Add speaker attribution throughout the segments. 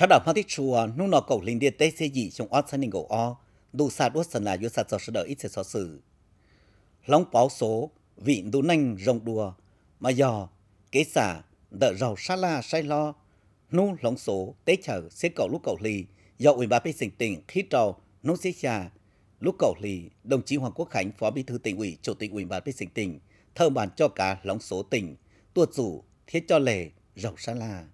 Speaker 1: sau đó phát tích chùa nung nọ cầu linh điện tế xây dị trong ót sân đình cầu o đủ xa đuốt sân là yếu xa cho sự đợi ít sẽ so sự long báo số vị đủ nanh rồng đùa mà dò kế xả đỡ giàu xa la say lo nu long số tế chở xế cầu lúc cầu lì do ủy ban sinh tỉnh tỉnh khi trò nông xế trà lúc cầu lì đồng chí hoàng quốc khánh phó bí thư tỉnh ủy chủ tịch ủy ban sinh tỉnh tỉnh thơ bàn cho cả long số tỉnh tuột rủ thiết cho lề giàu xa la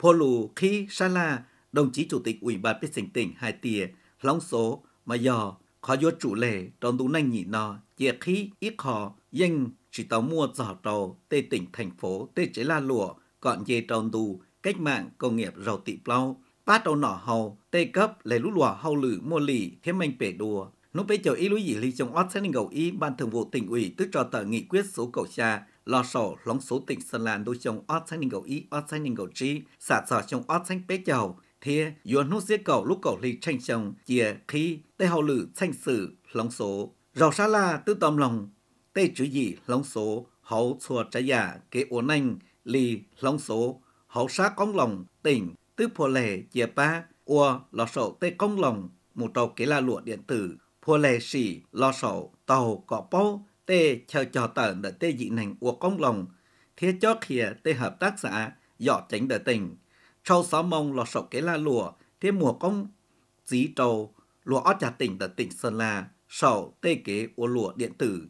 Speaker 1: Polu Khi Sala, đồng chí Chủ tịch Ủy ban Biết Sinh tỉnh Hai Tìa, Long Số, Mà Giò, khó vô chủ lệ, trong tú nanh nhị nò, chia khi ít khó, danh chỉ tàu mua giỏ tàu, tê tỉnh thành phố, tê chế la lụa, gọn dê trong tù, cách mạng, công nghiệp giàu tị plau, bát đầu nỏ hầu, tê cấp, lấy lũ lụa hầu lử mua lì, thêm mạnh bể đùa, Lúc bấy giờ ý lũy dị lý trong ót sẽ nên gầu ý ban thường vụ tỉnh ủy tức cho tờ nghị quyết số cầu xa lo sổ lóng số tỉnh Sơn Lan đôi chồng ót xanh ninh cầu ý ót xanh ninh cầu chi xả sở chồng ót xanh bế chầu thia yuan hút giết cầu lúc cầu ly tranh chồng chia khi tê hậu lử tranh sử lóng số rào xa la tư tâm lòng tê chữ gì lóng số hậu chùa trái giả kế uốn anh lì lóng số hậu xa công lòng tỉnh tư phô lệ chia ba ua lo sổ tê công lòng một tàu kế la lụa điện tử phô lệ xỉ lo sổ tàu cỏ bao tê chờ cho tởn đỡ tê dị nành uộc công lòng, thế cho khìa tê hợp tác xã, dọ tránh đỡ tỉnh. Sau xó mông lọ sọc kế la lùa, thế mùa công dí trâu lùa ót trà tỉnh đỡ tỉnh Sơn La, sầu tê kế uo lùa điện tử.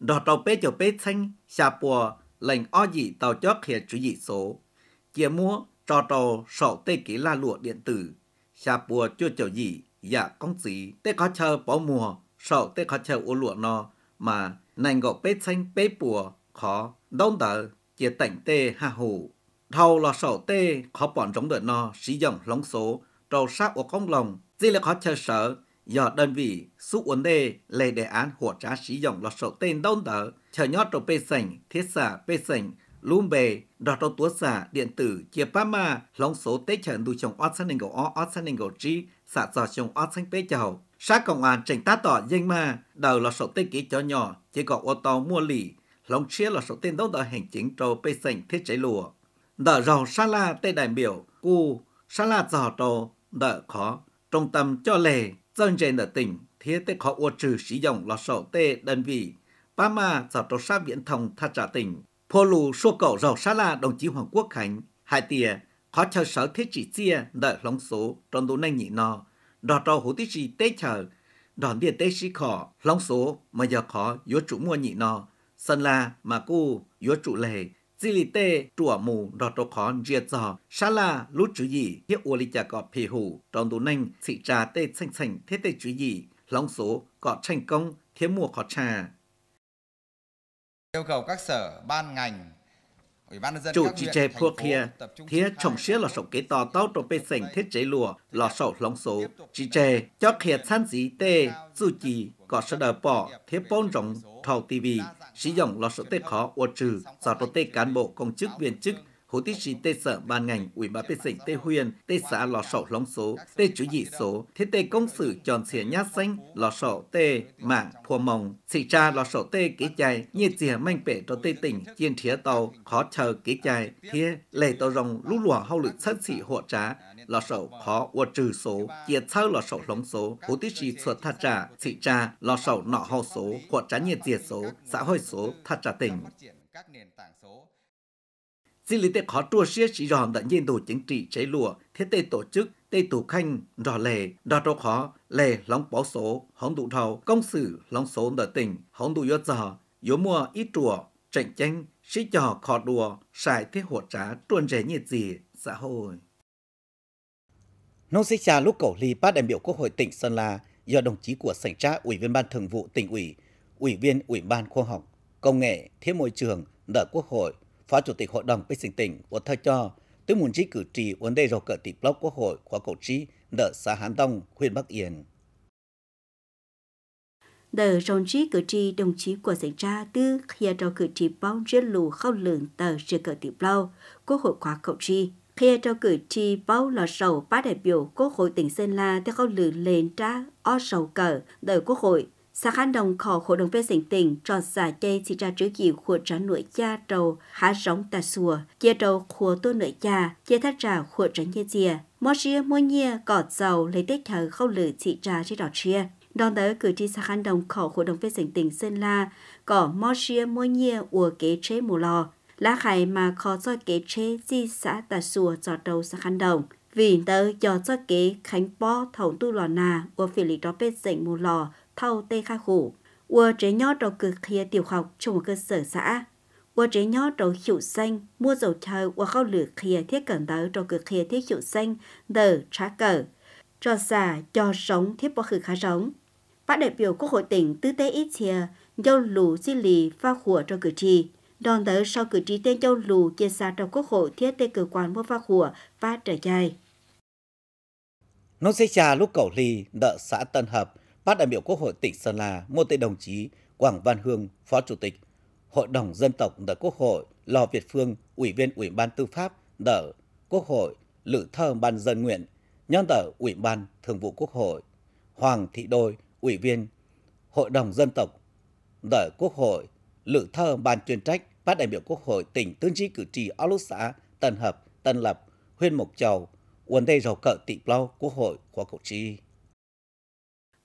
Speaker 1: Đỏ trâu bê cho bê xanh, xà bùa, lành o dị tàu cho khìa chú dị số. Chia mua, trò trầu sầu tê kế la lùa điện tử. Xà bùa chưa chầu dị, dạ công dí, tê có chờ bỏ mùa, sầu tê có chờ uo lùa no, mà nành gọ bế xanh bế bùa khó đông tờ chia tảnh tê hà hủ. thầu là sổ tê khó bọn trống đợt nó sử dụng lóng số trầu sát của công lòng dĩ là khó chờ sở do đơn vị xúc ổn đề lệ đề án hỗ trợ sử dụng là sổ tên đông tờ chờ nhót trầu bê xanh thiết xả bê xanh lùm bề đọt trầu túa xả điện tử chia ba ma lóng số tê chờ đu chồng ót sanh ngầu ó xanh sanh ngầu trí xả dò chồng ót xanh bê chầu Sát công an trình tá tỏ danh mà, đầu là số tên ký cho nhỏ, chỉ có ô tô mua lì, lòng chia là số tên đấu đỡ hành chính trâu bê sành thiết chế lùa. Đỡ rầu xa la tê đại biểu, cu, xa la giò trâu, đỡ khó, trung tâm cho lề, dân trên ở tỉnh, thiết tê khó ô trừ sử dụng là số tê đơn vị. Ba ma giò trâu xa viễn thông tha trả tỉnh, phô lù xua cậu rầu xa la đồng chí Hoàng Quốc Khánh, hai tìa, khó cho sở thiết chỉ chia đỡ lòng số, trong đủ năng nhị no đọt đầu hủ tí gì tế chờ đòn biệt tế sĩ khó long số mà giờ khó yếu trụ mua nhị nọ sân la mà cu yếu trụ lệ di lì tê trùa mù đọt đầu khó dìa dò xa la lút chú gì hiếp ô lì chà gọt phì hủ tròn tù nanh xị trà tê xanh xanh thế tê chú gì long số gọt thành công thiếm mùa khó trà yêu cầu các sở ban ngành
Speaker 2: Chủ chỉ chế thuộc kia,
Speaker 1: thiết trồng xế là sổ kế tỏ tao trong bê sành thiết chế lùa, là sổ lóng số. Chỉ chế, cho kia chăn dí tê, dù chỉ, có sở đờ bỏ, thiết bốn rộng thầu tivi, sử dụng là sổ tê khó ô trừ, do tổ tê cán bộ công chức viên chức hồ tí sĩ tê sở ban ngành ủy ban bê sinh tê huyền tê xã lò sổ lóng số tê chủ dị số thế tê công sự tròn xỉa nhát xanh lò sổ tê mạng phùa mồng xị tra lò sổ tê kế chài nhiệt dìa manh bể cho tê tỉnh chiên thía tàu khó chờ kế chài thía lệ tàu rồng lũ lùa hậu lực sân xị hộ trá lò sổ khó ua trừ số chia sau lò sổ lóng số hồ tí sĩ xuất thật trả xị tra lò sổ nọ hậu số hộ trá nhiệt dìa số xã hội số thật trả tỉnh các nền tảng xin lý tế khó trua xế chỉ dọn đã nhiên đồ chính trị cháy lùa, thế tê tổ chức, tê tổ khanh, rõ lề, đo trô khó, lề lóng báo số, hóng đủ thầu, công sự lóng số đỡ tỉnh, hóng đủ yốt giò, yếu mua ít trùa, tranh tranh, sĩ trò khó đùa, xài thế hột trá, tuôn rẻ nhiệt gì, xã hội. Nông sĩ trà lúc cổ ly bác đại biểu Quốc hội tỉnh Sơn La do đồng chí của sảnh tra Ủy viên Ban Thường vụ tỉnh ủy, Ủy viên Ủy ban Khoa học, Công nghệ, Thiết môi trường, đỡ Quốc hội, Phó Chủ tịch Hội đồng Bích Sinh tỉnh Út Thơ Cho, tôi muốn trí cử tri vấn đề rầu cờ tỷ block Quốc hội khóa cổ trí đỡ xã Hán Đông, huyện Bắc Yên.
Speaker 3: Đờ rồng trí cử tri đồng chí của xảy ra tư khi rầu cử tri bóng riêng lù không lượng tờ rìa cờ tỷ block Quốc hội khóa cổ trí khi cho cử tri bao lò sầu ba đại biểu quốc hội tỉnh Sơn La theo câu lượng lên ra o sầu cờ đợi quốc hội Xã Khánh Đồng khó khổ đồng phê tỉnh tỉnh, trò xã chay chỉ ra trữ dịu của trả nội cha trầu, há rộng tà xùa, chia trầu của tôi nội cha, chia thác trả của trả nhé dìa. Mô xìa mô nhia, cỏ dầu, lấy tết thờ khâu lử chỉ ra trên đỏ chia. Đón tới cử tri xã Khánh Đồng khó khổ đồng phê tỉnh tỉnh Sơn La, cỏ mô xìa mô nhia ùa kế chế mù lò. Lá khải mà khó do kế chế di xã tà xùa cho đầu xã Khánh Đồng vì tớ cho cho kế khánh bó thầu tu lò nà của phi lý đó bê dành mù lò thâu tê kha khủ. Ua trẻ nhó đầu cực khía tiểu học trong một cơ sở xã. Ua trẻ nhó đầu hiệu xanh, mua dầu thơ ua khâu lửa khía thiết cẩn tớ đầu cực khía thiết hiệu xanh, đờ trá cờ. Cho xả, cho sống thiết bó khử khá sống. Bác đại biểu Quốc hội tỉnh Tư Tế Ít Chìa, dâu lù xin lì pha khủa cho cử tri. Đoàn tới sau cử tri tên dâu lù chia xa trong Quốc hội thiết tê cử quán mua pha khủa và trở dài.
Speaker 1: Nó sẽ trà lúc cầu lì đợ xã Tân Hợp, Bác đại biểu Quốc hội tỉnh Sơn La mua tên đồng chí Quảng Văn Hương, Phó Chủ tịch Hội đồng Dân tộc đợt Quốc hội Lò Việt Phương, Ủy viên Ủy ban Tư pháp đỡ Quốc hội Lữ Thơ Ban Dân Nguyện, nhân tờ Ủy ban Thường vụ Quốc hội Hoàng Thị Đôi, Ủy viên Hội đồng Dân tộc đỡ Quốc hội Lữ Thơ Ban Chuyên trách Bác đại biểu Quốc hội tỉnh Tương Chí Cử Trì Áo Lốt Xã, Tân Hợp, Tân Lập, Huyên Mộc châu Uần Đê Rầu Cợ Tị Plau, Quốc hội, Khóa Cử Tri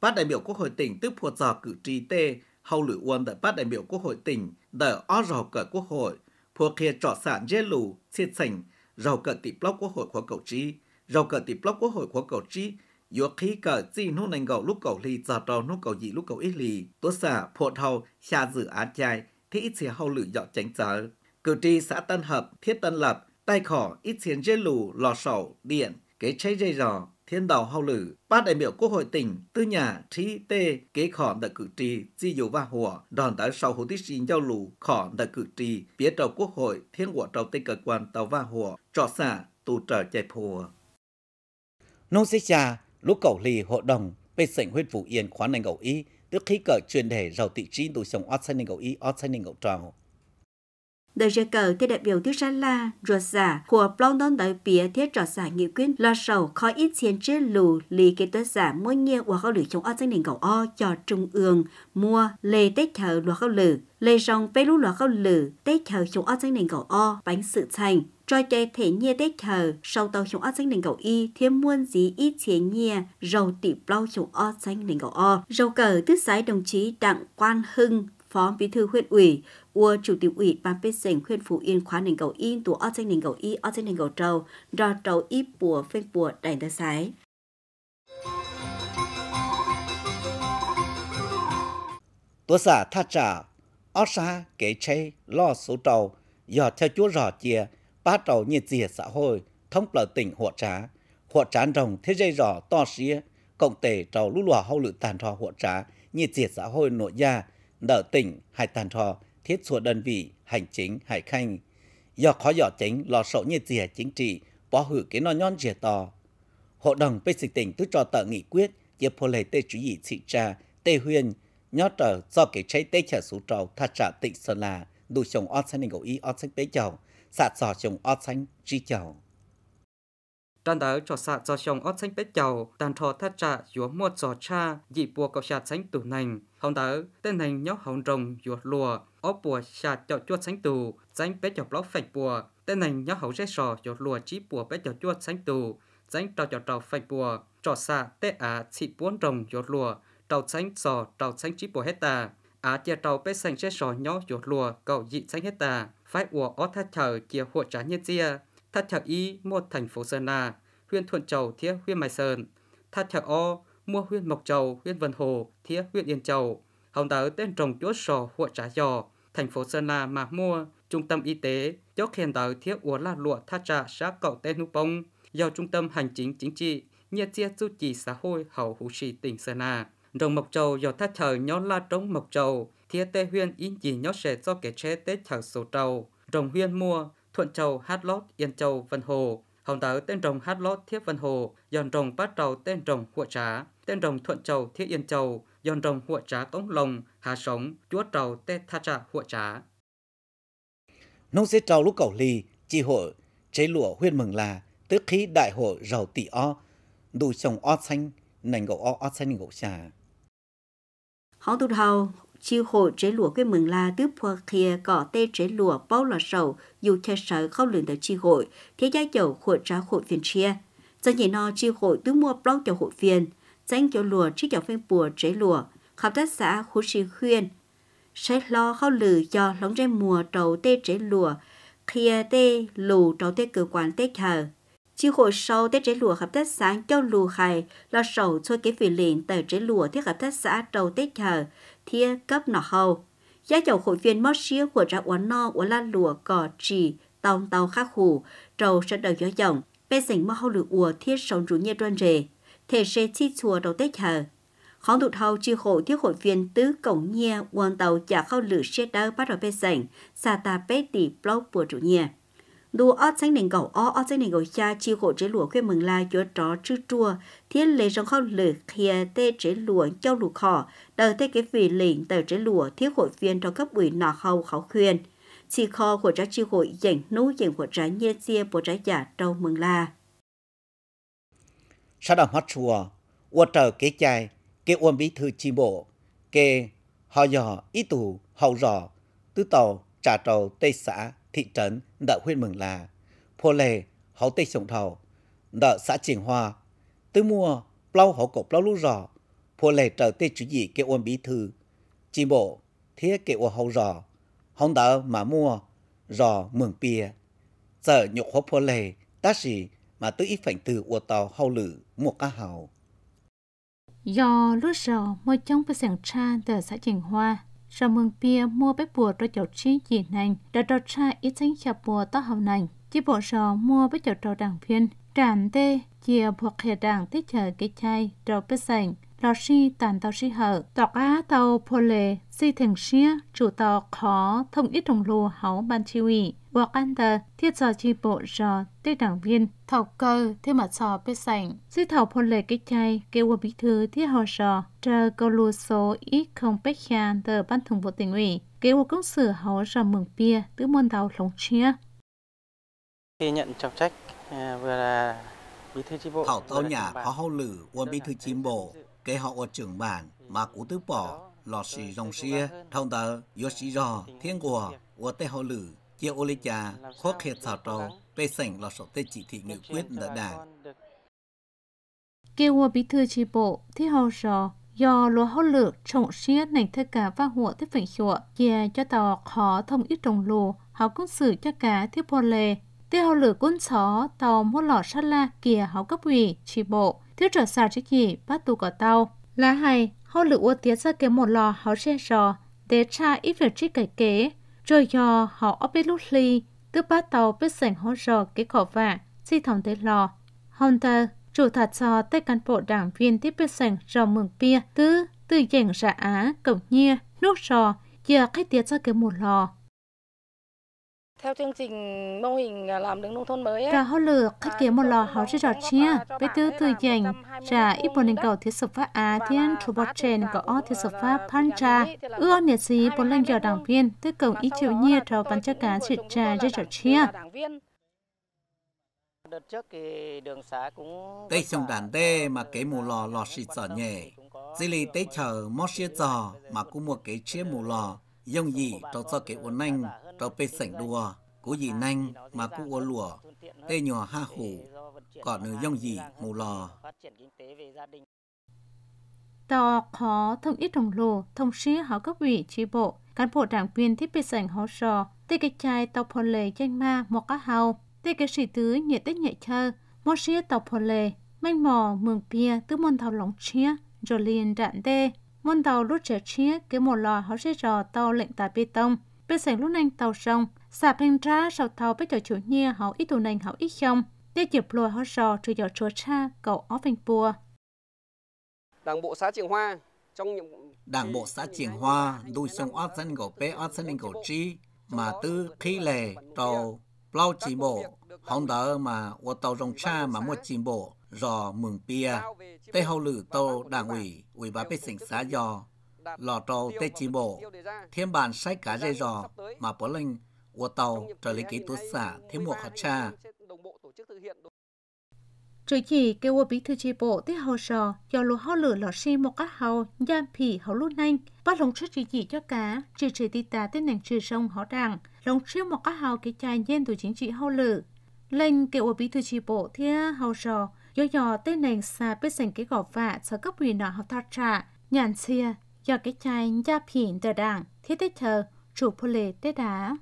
Speaker 1: bác đại biểu Quốc hội tỉnh tức phụt giò cử tri tê hầu lưỡi uôn tại bác đại biểu Quốc hội tỉnh đợi ó rào cờ Quốc hội, phụt kia trọ sản dê lù, xịt sành, rào cờ tỷ block Quốc hội khóa cầu trí, rào cờ tỷ block Quốc hội khóa cầu trí, yếu khí cờ chi nô nành gầu lúc cầu ly giò trò nô cầu dị lúc cầu ít lì, tố xả phụt hầu xa dự án chai, thì ít xìa hầu lưỡi dọ tránh giờ Cử tri xã Tân Hợp, Thiết Tân Lập, tay khỏ ít xiên dê lù, lò sầu, điện, kế cháy dây giò, thiên đầu hao lử, ba đại biểu quốc hội tỉnh, tư nhà, trí tê, kế khỏn đại cử tri, di dụ và hùa, đoàn đã sau hồ tích xin giao lù, khỏn đại cử tri, phía trầu quốc hội, thiên quả trầu tây cơ quan tàu và hùa, trọ xả, tù trở chạy phùa. Nông xích trà, lúc cầu lì hội đồng, bê sảnh huyết phủ yên khoán nành cầu y, tức khi cỡ truyền đề rầu tị trí tù sống ót xanh nành cầu y, ót xanh nành cầu trào
Speaker 3: đời giờ cờ thì đại biểu thứ sáu là ruột giả của plong London đại biểu thiết trò giả nghị quyết lo sầu khó ít chiến chế lù lì kế tớ giả mỗi nhiên hoặc các lửa chống o danh đình cầu o cho trung ương mua lê tết thờ luật các lử lê rong bê lũ luật các lử tết thờ chống o danh đình cầu o bánh sự thành cho chơi thể nhia tết thờ sau tàu chống o danh đình cầu y thêm muôn dí ít chiến nhia rầu tỷ bao chống o danh đình cầu o rầu cờ thứ sáu đồng chí đặng quan hưng Phó Bí thư huyện ủy, ua Chủ tịch ủy ban phê sảnh huyện Phú Yên khóa nền cầu yên tù o trên nền cầu y o trên nền cầu trâu, do trâu y bùa phên bùa đành đa sái.
Speaker 1: Tố xã tha trả, ó xa kế chê lo số trâu, dò theo chúa rò chia, ba trâu nhiệt diệt xã hội, thông lờ tỉnh hộ trá, hộ trá rồng thế dây rò to xía, cộng tề trâu lũ lùa hậu lự tàn trò hộ trá, nhiệt diệt xã hội nội gia, nợ tỉnh hải tàn trò thiết thuộc đơn vị hành chính hải khanh do khó dọ chính lo sổ như dìa chính trị bỏ hử cái nó nhon dìa to hội đồng bê dịch tỉnh tức cho tờ nghị quyết dịp phô lệ tê chủ ý thị tra tê huyên nhó trở do cái cháy tê trả số trầu thật trả tỉnh sơn là đủ chồng ọt xanh ngủ y ọt xanh bế chầu sạt sò chồng ọt xanh chi chầu
Speaker 4: Tràn đá cho xạ do chồng ót xanh bếp chầu, tàn thọ thắt trạ dúa mua giò cha, dị bùa cầu xạ xanh tủ nành. Hồng đá, tên nành nhóc hồng rồng dúa lùa, óp bùa xạ chọ chuột xanh tù, xanh bếp chọc lóc phạch bùa. Tên nành nhóc hồng rết sò dúa lùa chí bùa bếp chọc chuột xanh tù, xanh trò chọ trò phạch bùa, trò xạ tê á chị buôn rồng dúa lùa, trò xanh sò trò xanh chí bùa hết tà á chia trâu bé xanh sẽ sò nhó chuột lùa cậu dị xanh hết tà phải ủa ó tha chờ chia hộ trả nhân chia thắt chặt y e mua thành phố Sơn La, huyện Thuận Châu thiết huyện Mai Sơn, thắt chặt o mua huyện Mộc Châu, huyện Vân Hồ thiết huyện Yên Châu. Hồng tớ tên trồng chuốt sò hộ trá giò, thành phố Sơn La mà mua, trung tâm y tế, chốc khen tớ thiết uống là lụa thắt trà sát cậu tên núp bông, do trung tâm hành chính chính trị, nhiệt chia du trì xã hội hậu hữu sĩ tỉnh Sơn La. Rồng Mộc Châu do thắt chờ nhó la trống Mộc Châu, thiết tê huyên in chỉ nhó sẽ do kẻ chế tết chờ số trầu. Rồng huyên mua, Thuận Châu, Hát Lót, Yên Châu, Vân Hồ. Hồng tớ tên rồng Hát Lót, Thiếp Vân Hồ, giòn rồng Bát Trầu, tên rồng Hụa Trá, tên rồng Thuận Châu, Thiếp Yên Châu, giòn rồng Hụa Trá, Cống Lồng, Hà Sống, Chúa Trầu, Tê Tha Trà, Hụa Trá.
Speaker 1: Nông xế trầu lúc cầu lì, chi hội, chế lụa huyên mừng là, tức khí đại hội rầu tỷ o, đủ chồng o xanh, nành gỗ o o xanh gỗ trà.
Speaker 3: Hó tụt hầu, chiêu hồ chế lụa quê mừng la tứ phua kia cỏ tê chế lụa bao là sầu dù che sợ không lường tới chi hội thế gia chầu khổ trá hội phiền chia do nhị no chi hội tứ mua bao cho hội phiền danh cho lụa chiếc dầu phên bùa chế lụa khắp tác xã khu sĩ khuyên sẽ lo không lử cho lóng ra mùa trầu tê chế lụa kia tê lù trầu tê cửa quản tê thờ chỉ hồ sâu tới trẻ lùa hợp tác xã cho lù hài lo sầu cho cái vị liền tới trẻ lùa thiết hợp tác xã đầu Tết chờ thiết cấp nọ hầu giá dầu hội viên mất xía của ra uốn no của la lùa cỏ trì tông tàu khắc hù trầu sẽ đầu gió dòng bê sảnh mơ hầu lửa ùa thiết sống rủ nhẹ đoan rề thể sẽ chi chùa đầu Tết chờ khóng tụt hầu chi hộ thiết hội viên tứ cổng nhia uốn tàu chả khâu lửa xe đỡ bắt đầu bê sảnh xa ta bê tỷ blog của chủ nhia đủ ớt xanh nền cầu ớt ót xanh nền cầu cha chi khổ chế lụa quê mừng la chúa tró chư chua thiết lệ trong kho lử khía tê chế lụa châu lụa khỏ đời tê cái vị lĩnh tờ chế lụa thiết hội viên cho cấp ủy nọ hầu khảo khuyên chỉ kho của trái chi hội dành nú dành của trái nhê chia của trái giả trâu mừng la sa đà hát chùa ua trở kế chai kế uôn bí thư chi bộ kế
Speaker 1: họ dò ý tù hậu rò tứ tàu trà trầu tây xã thị trấn nợ huyện Mường là, pô lề, hấu tây sông thầu, nợ xã Triển Hoa, tứ mua, plau hấu cổ plau lũ rò, pô lề trở tê chủ dị kêu ôn bí thư, chi bộ, thế kêu ôn hấu rò, hông đỡ mà mua, rò mường pia, giờ nhục hố pô lề, ta gì mà tứ ít phảnh từ ua tàu hâu lử một cá hào.
Speaker 2: Do lúc rò môi trong bức sản tra tờ xã Triển Hoa, sau mừng pia mua bếp bùa cho chậu trí dị nành, đã đọt ra ít tính chập bùa tóc hầu nành. Chỉ bộ rò mua bếp chậu trầu đảng viên, tràn tê, chìa buộc hệ đảng tích chờ cái chai, trầu bếp sành lò tàn tàu si hở tọc tàu pô si thường xia chủ tàu khó thông ít đồng lô háo ban chi ủy hoặc an tờ thiết giờ chi bộ giờ tết đảng viên thọc cơ thế mặt sò bê sảnh si thảo pô cái chay kêu qua bí thư thiết hồ sò chờ câu lù số ít không bách khan tờ ban thường vụ tỉnh ủy kêu công sở háo giờ mừng bia tứ môn tàu lồng chia
Speaker 4: khi nhận trọng trách à, vừa là bí thư chi bộ thảo tàu nhà có
Speaker 1: hậu lử uôn bí thư chi bộ kế họ ở trưởng bản mà cú tứ bỏ lọ xì dòng xia thông tờ yo xì giò thiên của của tê họ lử chia ô lê trà khó khê thảo trò bê sảnh lọ sổ tê chỉ thị nghị quyết đã đảng
Speaker 2: kêu bí thư chi bộ thi họ sò do lúa hậu lược trồng xía nành thơ cả và hộ tiếp phỉnh chùa kia cho tàu khó thông ít trồng lù họ cũng xử cho cả tiếp bồn lề tiếp hậu lược quân xó tàu mua lọ sát la kia họ cấp ủy chi bộ thiếu trở xa chỉ khỉ bắt tù cỏ tàu. Lá hay, họ lựa ua tiết ra kế một lò họ xe sò, để cha ít việc trích cải kế. Rồi dò họ ốp biết lúc ly, tức bắt tàu biết sảnh hỗ rò cái cỏ vạ, di thòng tế lò. Hunter, chủ thật cho tới cán bộ đảng viên tiếp biết sảnh rò mừng bia, tứ từ dành ra á, cổng nhia, nước rò, giờ khách tiết ra kế một lò. Theo chương trình mô hình à, làm đường nông thôn mới ấy, à, cả họ lửa khách kia một lò họ sẽ rõ chia với tư tư dành trả ít bộ nền cầu thiết sập pháp Á thiên trụ bọt trên có ó thiết sập pháp Phan Trà ưa nhiệt sĩ bốn lên giờ đảng viên tới cầu ít triệu nhiệt rồi bắn cho cá trị trà rất rõ chia Đợt
Speaker 1: trước thì đường xá cũng... Tây sông đàn đê mà cái mù lò lò xịt giỏ nhẹ. Dì lì tây chờ mò xịt giỏ mà cũng mua cái chia mù lò. Dông gì cho cho cái uốn anh trò bê sảnh đùa, cú gì nanh mà cú ô lùa, tê nhỏ ha hủ, còn nữ dông gì mù lò.
Speaker 2: Tò khó thông ít đồng lồ, thông sĩ họ cấp ủy tri bộ, cán bộ đảng viên thiết bị sảnh hó sò, tê cái chai tàu phò lề chanh ma một cá hào, tê cái sĩ tứ nhẹ tết nhẹ chơ, một sĩ tàu phò lề, manh mò mường pia tứ môn thảo lóng chia, rồi liền đạn tê, môn tàu lút trẻ chia cái một lò hó sẽ trò tàu lệnh tà bê tông, bên sảnh lúc nành tàu sông sạp hình ra sau tàu bây giờ chủ nhia họ ít tù nành họ ít không, để dịp lùa họ rò trừ giờ chúa cha cậu ó vành bùa.
Speaker 4: Đảng bộ xã triển Hoa trong
Speaker 1: Đảng bộ xã triển Hoa đuôi sông ót dân gỗ bé ót dân đình gỗ chi mà tư khí lề tàu bao chỉ bộ hong đỡ mà ô tàu rong cha mà mua chỉ bộ rò mường bia tây hậu lử tàu đảng ủy ủy ban bên sảnh xã dò lò trầu tê chỉ bộ, thiên bản sai cá dây giò mà bó linh, của tàu trở lý kỹ tố xã thêm một hạt cha
Speaker 2: Trừ chỉ kêu vô bí thư chi bộ tiết hồ sò, do lúa hó lửa lò si một các hậu, giam phỉ hậu lũ nhanh bắt lòng trước chỉ chỉ cho cá, trừ trừ tí tà tiết nàng trừ sông họ đảng, lòng trước một các hậu cái chai nhiên tù chính trị hậu lửa. lên kêu vô bí thư chi bộ tiết hồ sò, do dò tên nàng xa biết sành cái gọt vạ sở cấp ủy nọ học thao trạ, nhàn xia, cho cái chai gia phìn tờ đảng thiết tế chờ chủ phô lệ tế đá.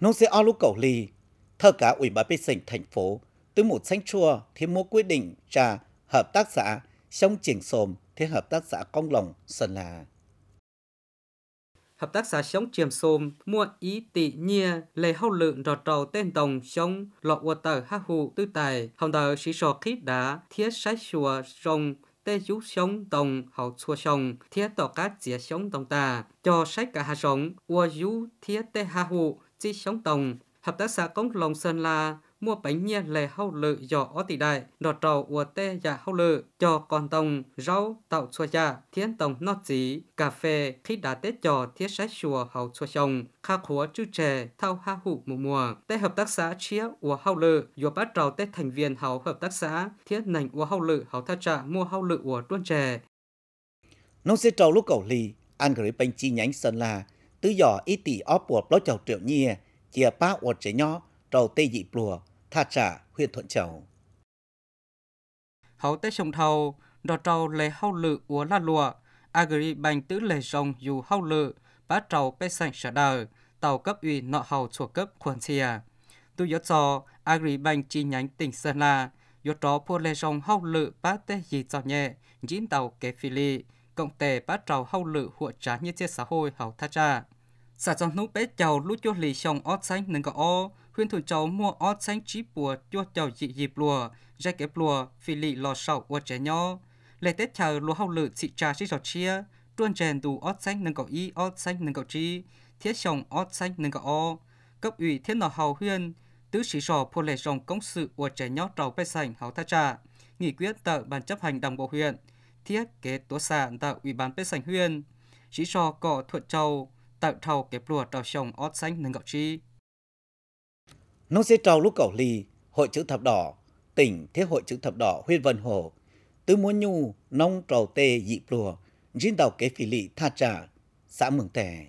Speaker 1: Nông sẽ ao lúc cầu lì, thơ cả Ủy ban Bích sinh thành phố, từ một xanh chua thì mua quyết định trả hợp tác xã sông Triển Sồm thế hợp tác xã Công Lòng, Sơn La.
Speaker 4: Hợp tác xã sống chiềm xôm mua ý tị nhia lê hậu lượng rò trầu tên đồng sống lọ water ha hụ tư tài hồng tờ sĩ sọ khí đá thiết sách chùa rồng tê chú sống tổng hậu xua sống thiết tỏ cá dĩa sống tổng ta cho sách cả hạ sống ua chú thiết tê hạ hụ chi sống tổng hợp tác xã công lòng sơn la mua bánh nhia lệ hậu lự dọ ó tỷ đại, đọt trầu ua tê dạ hậu lự, cho con tông, rau, tạo xua dạ, thiên tông nót dí, cà phê, khi đã tết trò thiết sách chùa hậu xua chồng, kha khúa chư trề, thao ha hụ mùa mùa. Tê hợp tác xã chia ua hậu lự, dùa bắt trầu tết thành viên hậu hợp tác xã, thiết nành ua hậu lự hậu tha trạ mua hậu lự ua tuôn trề.
Speaker 1: Nông xe trầu lúc cầu lì, ăn gửi bánh chi nhánh sơn là, tứ dò ít tỷ óp buộc bó chầu triệu nhia, chia ba ua trẻ nhỏ, trầu tê dị plùa Tha Trả, huyện Thuận Châu.
Speaker 4: Hậu Tết Sông thầu, đò trâu lệ hâu lự úa la lùa, agri bành tứ lệ rồng dù hâu lự, bá trầu bê sạch sở đờ, tàu cấp ủy nọ hầu chùa cấp khuẩn xìa. Tu yếu cho agri bành chi nhánh tỉnh Sơn La, yếu tró pua lệ rồng hâu lự bá tê dì cho nhẹ, dính tàu kế phi li. cộng tề bá trầu hâu lự hụa trá như chia xã hội hậu tha trà xã trong nút bé chầu lúc cho lì sông ót xanh nâng có ô khuyên thủ cháu mua ót xanh chí bùa cho chầu dị dịp lùa ra kép lùa phi lì lò sầu của trẻ nhỏ lệ tết chờ lúa hậu lự xị trà xị sọt chia tuôn chèn đủ ót xanh nâng có y ót xanh nâng có chi thiết sông ót xanh nâng có ô cấp ủy thiết nọ hầu huyên tứ sĩ sò phô lệ dòng công sự của trẻ nhỏ trầu bé sành hậu tha trà nghị quyết tờ ban chấp hành đảng bộ huyện thiết kế tố sản tại ủy ban bé sành huyện sĩ sò cọ thuận châu tạo thầu kép lùa trào sông ót xanh
Speaker 1: nâng gạo chi. nông sẽ trào lúc cầu lì, hội chữ thập đỏ, tỉnh thế hội chữ thập đỏ huyên vân hồ, tứ muốn nhu, nông trầu tê dị lùa, riêng tàu kế phỉ lị tha trả, xã mường tè.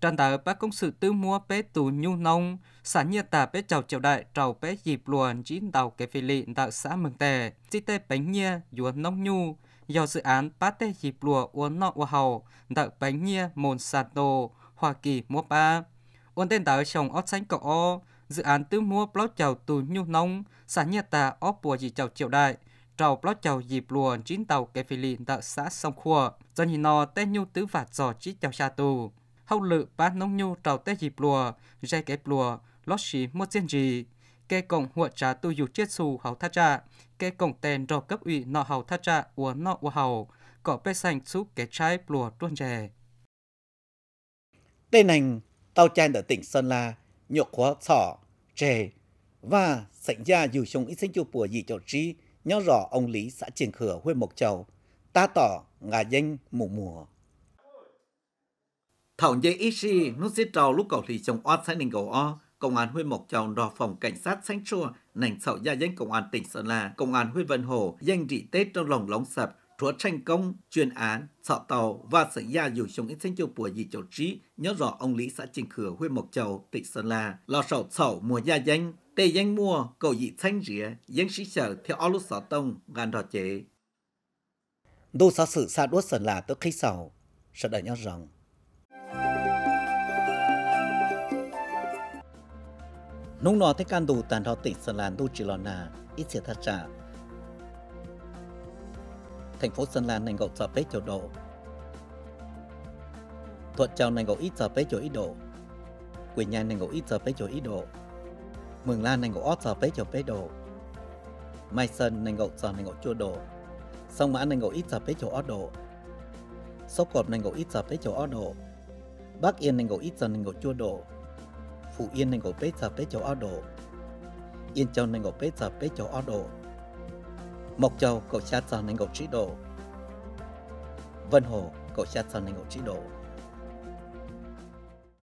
Speaker 1: Tràn
Speaker 4: tờ bác công sự tư mua bế tù nhu nông, xã nhiệt tà bế chào triều đại trầu bế dịp lùa chín tàu kế phỉ lị tạo xã mường tè, chi tê bánh nhia, dùa nông nhu, do dự án Pate Dịp Lùa Uốn Nọ Ua Hầu, Đợi Bánh Nghia Mồn Sạt Đồ, Hoa Kỳ Mua Ba. Uốn tên đảo chồng ót sánh cậu o, dự án tư mua blog chào tù nhu nông, xã nhà tà óp bùa dì chào triệu đại, trào blog chào dịp lùa chín tàu kê phi lì đợi xã sông khua, do nhìn nò tên nhu tứ vạt giò chít chào xa tù. Hậu lự bát nông nhu trào tê dịp lùa, dây kép lùa, lót xí mua chiên gì, kê cổng hùa trà tu dục chết xù hậu tha trà, kê cổng tên rò cấp ủy nọ hậu tha trà ua nọ ua hậu,
Speaker 1: có bê xanh xúc kế trái plùa tuôn chè. tên nành, tàu chan ở tỉnh Sơn La, nhộn khóa sỏ, chè, và sảnh ra dù chung ít sinh chu bùa gì chậu trí, nhó rõ ông Lý xã Triển Khửa huyện Mộc Châu, ta tỏ ngà danh mù mùa. Thảo dây ít xì, nút sẽ trào lúc cầu thì chồng oát sẽ đình cầu o, Công an huyện Mộc Châu đò phòng cảnh sát Sanh Chua, nành sậu gia danh Công an tỉnh Sơn La, Công an huyện Vân Hồ, danh trị Tết trong lòng lóng sập, chúa tranh công, chuyên án, sọ tàu và xảy ra dù trong ít Sanh Chua của dị châu trí, nhớ rõ ông Lý xã Trình Khừa huyện Mộc Châu, tỉnh Sơn La, lo sậu sậu mùa gia danh, tê danh mua, cầu dị xanh rỉa, dân sĩ sở theo áo lúc sọ tông, gan đò chế. Đô xã sự xa đuốt Sơn La tới khi sầu, sợ đời nhớ rằng nung nọ thế can đủ tàn thọ tỉnh sơn lan đu chỉ lò nà ít thiệt thật trả thành phố sơn lan nành gậu sợ bế chỗ độ thuận chào nành gậu ít sợ bế chỗ ít độ quỳnh nhà nành gậu ít sợ bế chỗ ít độ mường lan nành gậu ót sợ bế chỗ bế độ mai sơn nành gậu sợ nành gậu chua độ sông mã nành gậu ít sợ bế chỗ ót độ sóc cọp nành gậu ít sợ bế chỗ ót độ bắc yên nành gậu ít sợ nành gậu chua độ phụ yên nên gỗ bế sở bế châu ở độ yên châu nên gỗ bế sở bế châu ở độ mộc châu cậu cha sở nên gỗ trí độ
Speaker 3: vân hồ cậu cha sở nên gỗ trí độ